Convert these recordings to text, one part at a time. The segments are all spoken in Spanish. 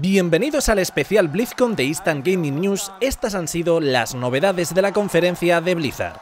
Bienvenidos al especial BlizzCon de Instant Gaming News, estas han sido las novedades de la conferencia de Blizzard.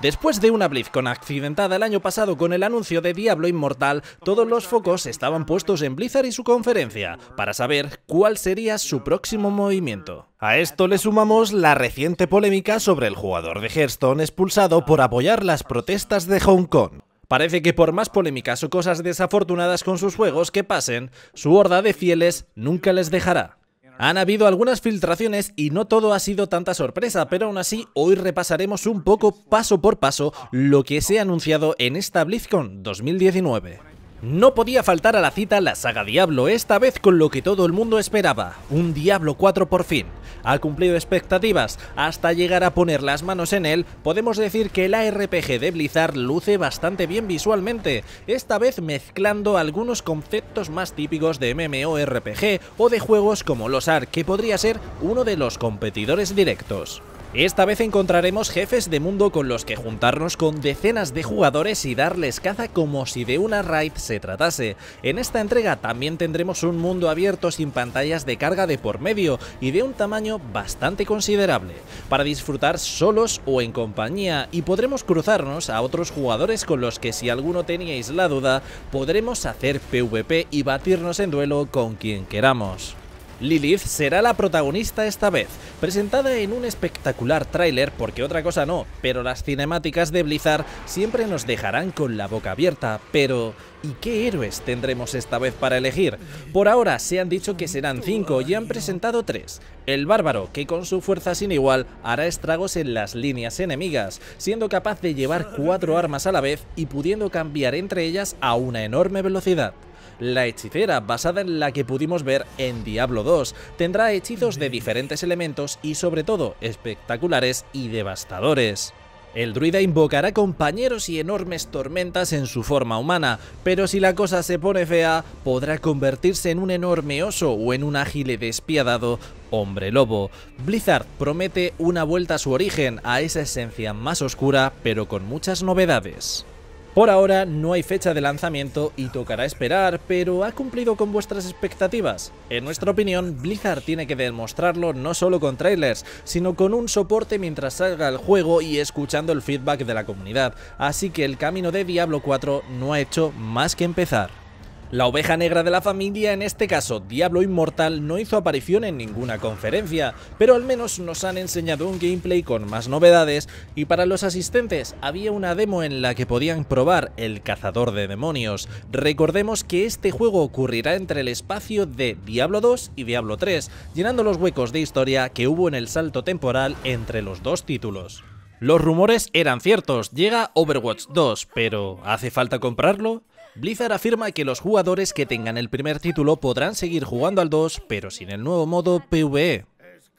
Después de una BlizzCon accidentada el año pasado con el anuncio de Diablo Inmortal, todos los focos estaban puestos en Blizzard y su conferencia, para saber cuál sería su próximo movimiento. A esto le sumamos la reciente polémica sobre el jugador de Hearthstone expulsado por apoyar las protestas de Hong Kong. Parece que por más polémicas o cosas desafortunadas con sus juegos que pasen, su horda de fieles nunca les dejará. Han habido algunas filtraciones y no todo ha sido tanta sorpresa, pero aún así hoy repasaremos un poco paso por paso lo que se ha anunciado en esta BlizzCon 2019. No podía faltar a la cita la saga Diablo, esta vez con lo que todo el mundo esperaba, un Diablo 4 por fin. Ha cumplido expectativas, hasta llegar a poner las manos en él, podemos decir que el RPG de Blizzard luce bastante bien visualmente, esta vez mezclando algunos conceptos más típicos de MMORPG o de juegos como los ARK, que podría ser uno de los competidores directos. Esta vez encontraremos jefes de mundo con los que juntarnos con decenas de jugadores y darles caza como si de una raid se tratase. En esta entrega también tendremos un mundo abierto sin pantallas de carga de por medio y de un tamaño bastante considerable, para disfrutar solos o en compañía y podremos cruzarnos a otros jugadores con los que si alguno teníais la duda, podremos hacer PvP y batirnos en duelo con quien queramos. Lilith será la protagonista esta vez, presentada en un espectacular tráiler porque otra cosa no, pero las cinemáticas de Blizzard siempre nos dejarán con la boca abierta, pero... ¿Y qué héroes tendremos esta vez para elegir? Por ahora se han dicho que serán cinco y han presentado tres. El bárbaro, que con su fuerza sin igual hará estragos en las líneas enemigas, siendo capaz de llevar cuatro armas a la vez y pudiendo cambiar entre ellas a una enorme velocidad. La hechicera, basada en la que pudimos ver en Diablo 2, tendrá hechizos de diferentes elementos y sobre todo espectaculares y devastadores. El druida invocará compañeros y enormes tormentas en su forma humana, pero si la cosa se pone fea, podrá convertirse en un enorme oso o en un ágil y despiadado hombre lobo. Blizzard promete una vuelta a su origen, a esa esencia más oscura, pero con muchas novedades. Por ahora no hay fecha de lanzamiento y tocará esperar, pero ¿ha cumplido con vuestras expectativas? En nuestra opinión, Blizzard tiene que demostrarlo no solo con trailers, sino con un soporte mientras salga el juego y escuchando el feedback de la comunidad, así que el camino de Diablo 4 no ha hecho más que empezar. La oveja negra de la familia, en este caso Diablo Inmortal, no hizo aparición en ninguna conferencia, pero al menos nos han enseñado un gameplay con más novedades y para los asistentes había una demo en la que podían probar el cazador de demonios. Recordemos que este juego ocurrirá entre el espacio de Diablo 2 y Diablo 3, llenando los huecos de historia que hubo en el salto temporal entre los dos títulos. Los rumores eran ciertos, llega Overwatch 2, pero ¿hace falta comprarlo? Blizzard afirma que los jugadores que tengan el primer título podrán seguir jugando al 2, pero sin el nuevo modo PvE.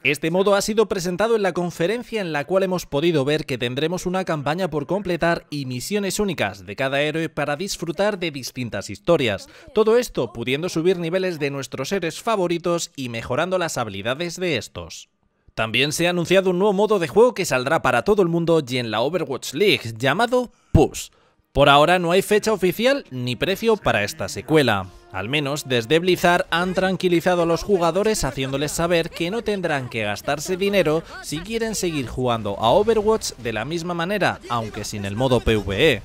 Este modo ha sido presentado en la conferencia en la cual hemos podido ver que tendremos una campaña por completar y misiones únicas de cada héroe para disfrutar de distintas historias. Todo esto pudiendo subir niveles de nuestros héroes favoritos y mejorando las habilidades de estos. También se ha anunciado un nuevo modo de juego que saldrá para todo el mundo y en la Overwatch League llamado PUSH. Por ahora no hay fecha oficial ni precio para esta secuela. Al menos desde Blizzard han tranquilizado a los jugadores haciéndoles saber que no tendrán que gastarse dinero si quieren seguir jugando a Overwatch de la misma manera, aunque sin el modo PvE.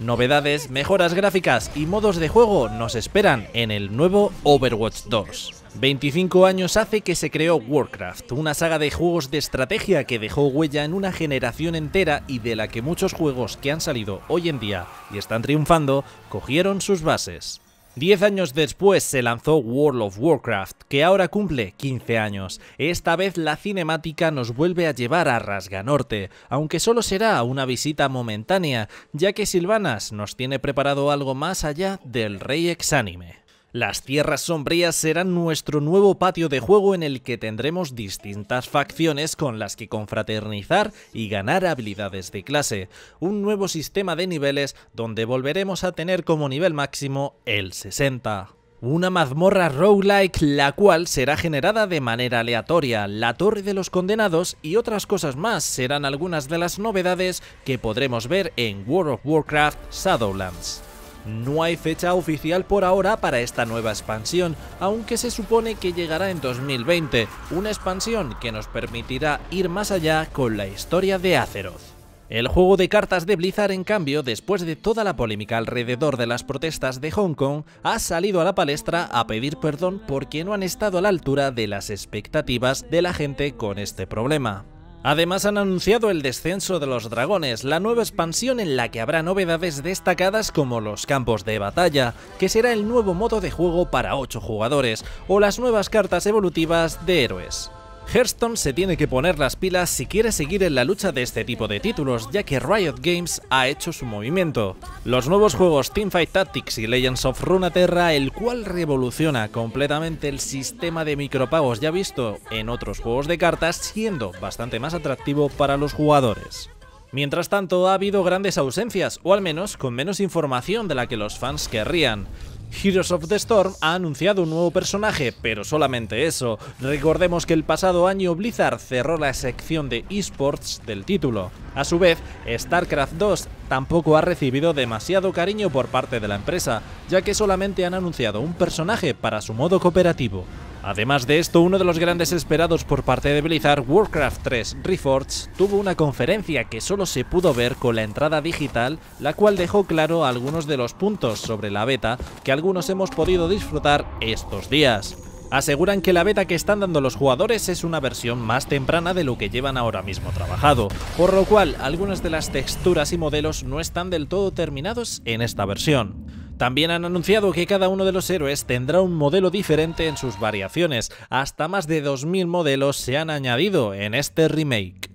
Novedades, mejoras gráficas y modos de juego nos esperan en el nuevo Overwatch 2. 25 años hace que se creó Warcraft, una saga de juegos de estrategia que dejó huella en una generación entera y de la que muchos juegos que han salido hoy en día y están triunfando cogieron sus bases. Diez años después se lanzó World of Warcraft, que ahora cumple 15 años. Esta vez la cinemática nos vuelve a llevar a Rasganorte, aunque solo será una visita momentánea, ya que Silvanas nos tiene preparado algo más allá del Rey Exánime. Las Tierras Sombrías serán nuestro nuevo patio de juego en el que tendremos distintas facciones con las que confraternizar y ganar habilidades de clase, un nuevo sistema de niveles donde volveremos a tener como nivel máximo el 60. Una mazmorra roguelike la cual será generada de manera aleatoria, la Torre de los Condenados y otras cosas más serán algunas de las novedades que podremos ver en World of Warcraft Shadowlands. No hay fecha oficial por ahora para esta nueva expansión, aunque se supone que llegará en 2020, una expansión que nos permitirá ir más allá con la historia de Azeroth. El juego de cartas de Blizzard, en cambio, después de toda la polémica alrededor de las protestas de Hong Kong, ha salido a la palestra a pedir perdón porque no han estado a la altura de las expectativas de la gente con este problema. Además han anunciado el descenso de los dragones, la nueva expansión en la que habrá novedades destacadas como los campos de batalla, que será el nuevo modo de juego para 8 jugadores, o las nuevas cartas evolutivas de héroes. Hearthstone se tiene que poner las pilas si quiere seguir en la lucha de este tipo de títulos, ya que Riot Games ha hecho su movimiento. Los nuevos juegos Teamfight Tactics y Legends of Runeterra, el cual revoluciona completamente el sistema de micropagos ya visto en otros juegos de cartas, siendo bastante más atractivo para los jugadores. Mientras tanto, ha habido grandes ausencias, o al menos con menos información de la que los fans querrían. Heroes of the Storm ha anunciado un nuevo personaje, pero solamente eso. Recordemos que el pasado año Blizzard cerró la sección de esports del título. A su vez, StarCraft 2 tampoco ha recibido demasiado cariño por parte de la empresa, ya que solamente han anunciado un personaje para su modo cooperativo. Además de esto, uno de los grandes esperados por parte de Blizzard, Warcraft 3 Reforged, tuvo una conferencia que solo se pudo ver con la entrada digital, la cual dejó claro algunos de los puntos sobre la beta que algunos hemos podido disfrutar estos días. Aseguran que la beta que están dando los jugadores es una versión más temprana de lo que llevan ahora mismo trabajado, por lo cual algunas de las texturas y modelos no están del todo terminados en esta versión. También han anunciado que cada uno de los héroes tendrá un modelo diferente en sus variaciones, hasta más de 2.000 modelos se han añadido en este remake.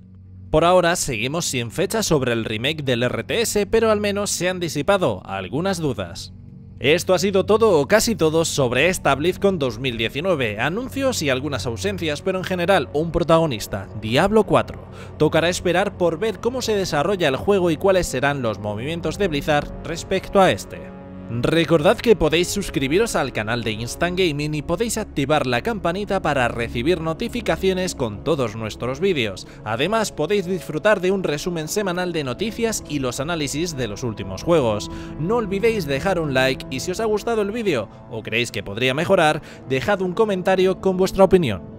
Por ahora seguimos sin fecha sobre el remake del RTS, pero al menos se han disipado algunas dudas. Esto ha sido todo o casi todo sobre esta BlizzCon 2019, anuncios y algunas ausencias, pero en general un protagonista, Diablo 4. Tocará esperar por ver cómo se desarrolla el juego y cuáles serán los movimientos de Blizzard respecto a este. Recordad que podéis suscribiros al canal de Instant Gaming y podéis activar la campanita para recibir notificaciones con todos nuestros vídeos. Además podéis disfrutar de un resumen semanal de noticias y los análisis de los últimos juegos. No olvidéis dejar un like y si os ha gustado el vídeo o creéis que podría mejorar, dejad un comentario con vuestra opinión.